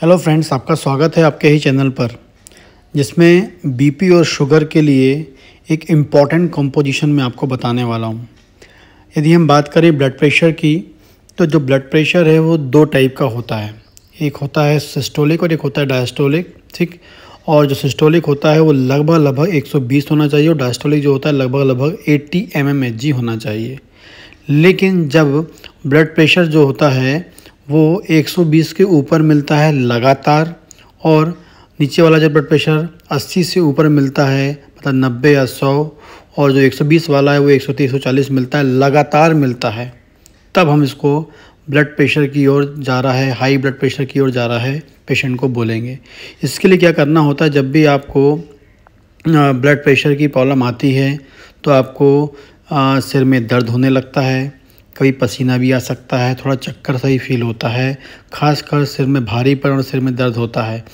hello friends आपका स्वागत है आपके ही चैनल पर जिसमें बीपी और शुगर के लिए एक इम्पॉर्टेंट कंपोजिशन मैं आपको बताने वाला हूँ यदि हम बात करें ब्लड प्रेशर की तो जो ब्लड प्रेशर है वो दो टाइप का होता है एक होता है सिस्टोलिक और एक होता है डायस्टोलिक ठीक और जो सिस्टोलिक होता है वो लगभग लगभग 120 होना चाहिए और डायस्टोलिक जो होता है लगभग लगभग 80 एम होना चाहिए लेकिन जब ब्लड प्रेशर जो होता है वो 120 के ऊपर मिलता है लगातार और नीचे वाला जो ब्लड प्रेशर 80 से ऊपर मिलता है मतलब नब्बे या सौ और जो 120 वाला है वो 130 140 मिलता है लगातार मिलता है तब हम इसको ब्लड प्रेशर की ओर जा रहा है हाई ब्लड प्रेशर की ओर जा रहा है पेशेंट को बोलेंगे इसके लिए क्या करना होता है जब भी आपको ब्लड प्रेशर की प्रॉब्लम आती है तो आपको सिर में दर्द होने लगता है कभी पसीना भी आ सकता है थोड़ा चक्कर सा ही फील होता है खासकर सिर में भारीपन और सिर में दर्द होता है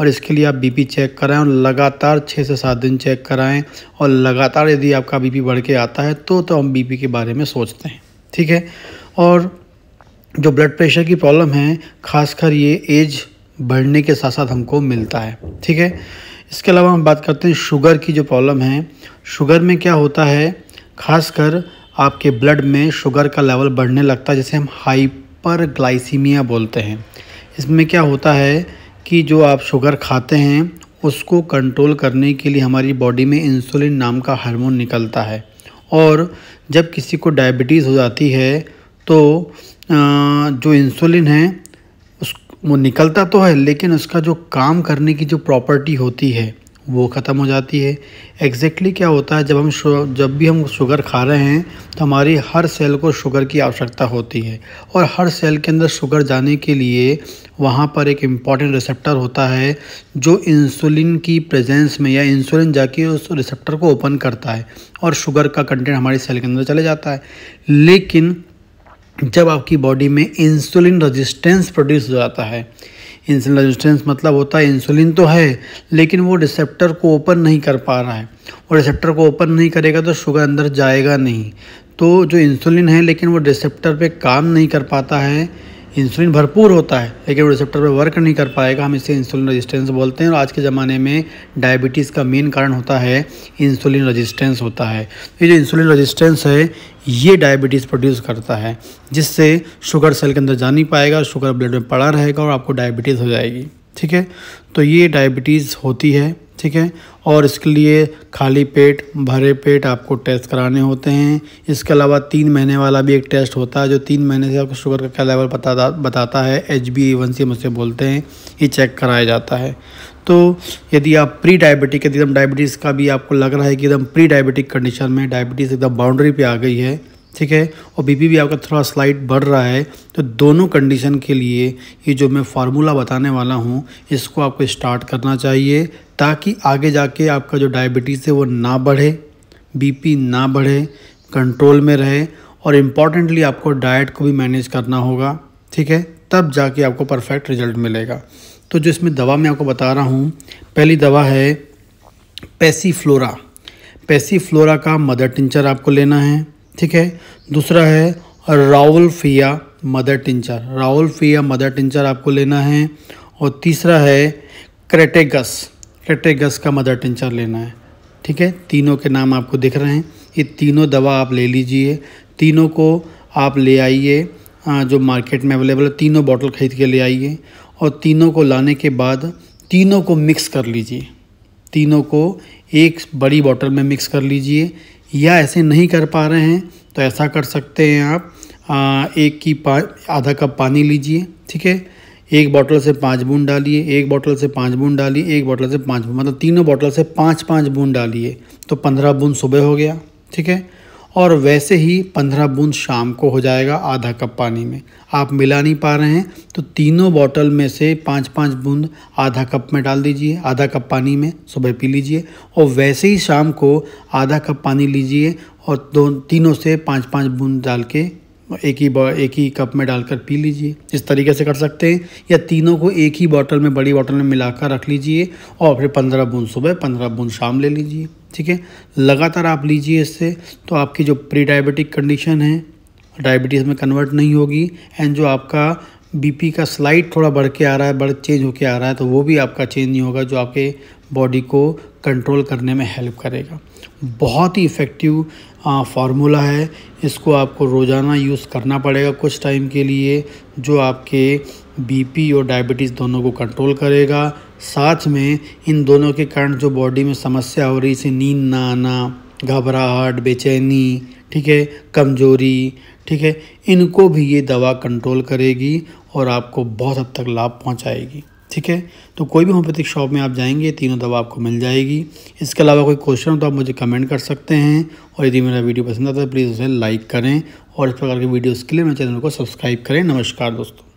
और इसके लिए आप बीपी चेक कराएं और लगातार छः से सात दिन चेक कराएं और लगातार यदि आपका बीपी बढ़ के आता है तो तो हम बीपी के बारे में सोचते हैं ठीक है और जो ब्लड प्रेशर की प्रॉब्लम है खासकर ये एज बढ़ने के साथ साथ हमको मिलता है ठीक है इसके अलावा हम बात करते हैं शुगर की जो प्रॉब्लम है शुगर में क्या होता है खासकर आपके ब्लड में शुगर का लेवल बढ़ने लगता है जिसे हम हाइपर ग्लाइसीमिया बोलते हैं इसमें क्या होता है कि जो आप शुगर खाते हैं उसको कंट्रोल करने के लिए हमारी बॉडी में इंसुलिन नाम का हार्मोन निकलता है और जब किसी को डायबिटीज़ हो जाती है तो जो इंसुलिन है उस वो निकलता तो है लेकिन उसका जो काम करने की जो प्रॉपर्टी होती है वो ख़त्म हो जाती है एग्जैक्टली क्या होता है जब हम जब भी हम शुगर खा रहे हैं तो हमारी हर सेल को शुगर की आवश्यकता होती है और हर सेल के अंदर शुगर जाने के लिए वहाँ पर एक इम्पॉर्टेंट रिसेप्टर होता है जो इंसुलिन की प्रेजेंस में या इंसुलिन जाके उस रिसेप्टर को ओपन करता है और शुगर का कंटेंट हमारी सेल के अंदर चले जाता है लेकिन जब आपकी बॉडी में इंसुलिन रजिस्टेंस प्रोड्यूस हो जाता है इंसुलिन रेजिस्टेंस मतलब होता है इंसुलिन तो है लेकिन वो रिसेप्टर को ओपन नहीं कर पा रहा है और रिसेप्टर को ओपन नहीं करेगा तो शुगर अंदर जाएगा नहीं तो जो इंसुलिन है लेकिन वो रिसेप्टर पे काम नहीं कर पाता है इंसुलिन भरपूर होता है लेकिन वो रिसेप्टर पर वर्क नहीं कर पाएगा हम इसे इंसुलिन रेजिस्टेंस बोलते हैं और आज के ज़माने में डायबिटीज़ का मेन कारण होता है इंसुलिन रेजिस्टेंस होता है ये जो इंसुलिन रेजिस्टेंस है ये डायबिटीज़ प्रोड्यूस करता है जिससे शुगर सेल के अंदर जा नहीं पाएगा शुगर ब्लड में पड़ा रहेगा और आपको डायबिटीज़ हो जाएगी ठीक है तो ये डायबिटीज़ होती है ठीक है और इसके लिए खाली पेट भरे पेट आपको टेस्ट कराने होते हैं इसके अलावा तीन महीने वाला भी एक टेस्ट होता है जो तीन महीने से आपको शुगर का क्या लेवल बताता बताता है एच बी वन सी हम बोलते हैं ये चेक कराया जाता है तो यदि आप प्री डायबिटिक एकदम डायबिटीज़ का भी आपको लग रहा है कि एकदम प्री डायबिटिक कंडीशन में डायबिटीज़ एकदम बाउंड्री पर आ गई है ठीक है और बीपी भी आपका थोड़ा स्लाइड बढ़ रहा है तो दोनों कंडीशन के लिए ये जो मैं फार्मूला बताने वाला हूँ इसको आपको स्टार्ट करना चाहिए ताकि आगे जाके आपका जो डायबिटीज़ है वो ना बढ़े बीपी ना बढ़े कंट्रोल में रहे और इम्पॉर्टेंटली आपको डाइट को भी मैनेज करना होगा ठीक है तब जाके आपको परफेक्ट रिजल्ट मिलेगा तो जो इसमें दवा मैं आपको बता रहा हूँ पहली दवा है पैसी फ्लोरा पैसी फ्लोरा का मदर टिंचर आपको लेना है ठीक है दूसरा है फिया मदर टिंचर फिया मदर टिंचर आपको लेना है और तीसरा है क्रेटेगस हेट्रेगस का मदर टिंचर लेना है ठीक है तीनों के नाम आपको दिख रहे हैं ये तीनों दवा आप ले लीजिए तीनों को आप ले आइए जो मार्केट में अवेलेबल है तीनों बॉटल खरीद के ले आइए और तीनों को लाने के बाद तीनों को मिक्स कर लीजिए तीनों को एक बड़ी बॉटल में मिक्स कर लीजिए या ऐसे नहीं कर पा रहे हैं तो ऐसा कर सकते हैं आप आ, एक की आधा कप पानी लीजिए ठीक है एक बॉटल से पाँच बूंद डालिए एक बॉटल से पाँच बूंद डालिए एक बॉटल से पाँच बूंद मतलब तीनों बॉटल से पाँच पाँच बूंद डालिए तो पंद्रह बूंद सुबह हो गया ठीक है और वैसे ही पंद्रह बूंद शाम को हो जाएगा आधा कप पानी में आप मिला नहीं पा रहे हैं तो तीनों बॉटल में से पाँच पाँच बूंद आधा कप में डाल दीजिए आधा कप पानी में सुबह पी लीजिए और वैसे ही शाम को आधा कप पानी लीजिए और दो तीनों से पाँच पाँच बूंद डाल के एक ही एक ही कप में डालकर पी लीजिए इस तरीके से कर सकते हैं या तीनों को एक ही बॉटल में बड़ी बॉटल में मिलाकर रख लीजिए और फिर पंद्रह बूंद सुबह पंद्रह बूंद शाम ले लीजिए ठीक है लगातार आप लीजिए इससे तो आपकी जो प्री डायबिटिक कंडीशन है डायबिटीज़ में कन्वर्ट नहीं होगी एंड जो आपका बीपी का स्लाइड थोड़ा बढ़ के आ रहा है बढ़ चेंज होके आ रहा है तो वो भी आपका चेंज नहीं होगा जो आपके बॉडी को कंट्रोल करने में हेल्प करेगा बहुत ही इफ़ेक्टिव फार्मूला है इसको आपको रोज़ाना यूज़ करना पड़ेगा कुछ टाइम के लिए जो आपके बीपी और डायबिटीज़ दोनों को कंट्रोल करेगा साथ में इन दोनों के कारण जो बॉडी में समस्या हो रही है नींद ना आना घबराहट बेचैनी ठीक है कमजोरी ठीक है इनको भी ये दवा कंट्रोल करेगी और आपको बहुत हद तक लाभ पहुंचाएगी ठीक है तो कोई भी होम्योपैथिक शॉप में आप जाएंगे तीनों दवा आपको मिल जाएगी इसके अलावा कोई क्वेश्चन हो तो आप मुझे कमेंट कर सकते हैं और यदि मेरा वीडियो पसंद आता है प्लीज़ उसे लाइक करें और इस प्रकार के वीडियोज़ के लिए मेरे चैनल को सब्सक्राइब करें नमस्कार दोस्तों